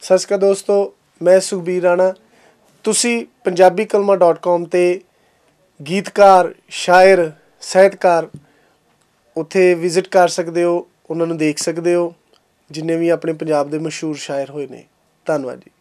ਸਤਿ ਸ਼੍ਰੀ ਅਕਾਲ ਦੋਸਤੋ ਮੈਂ ਸੁਖਬੀਰ ਰਾਣਾ ਤੁਸੀਂ punjabikalma.com ਤੇ ਗੀਤਕਾਰ ਸ਼ਾਇਰ ਸਹਿਤਕਾਰ ਉੱਥੇ ਵਿਜ਼ਿਟ ਕਰ ਸਕਦੇ ਹੋ ਉਹਨਾਂ ਨੂੰ ਦੇਖ ਸਕਦੇ ਹੋ ਜਿੰਨੇ ਵੀ ਆਪਣੇ ਪੰਜਾਬ ਦੇ ਮਸ਼ਹੂਰ ਸ਼ਾਇਰ ਹੋਏ ਨੇ ਧੰਨਵਾਦ ਜੀ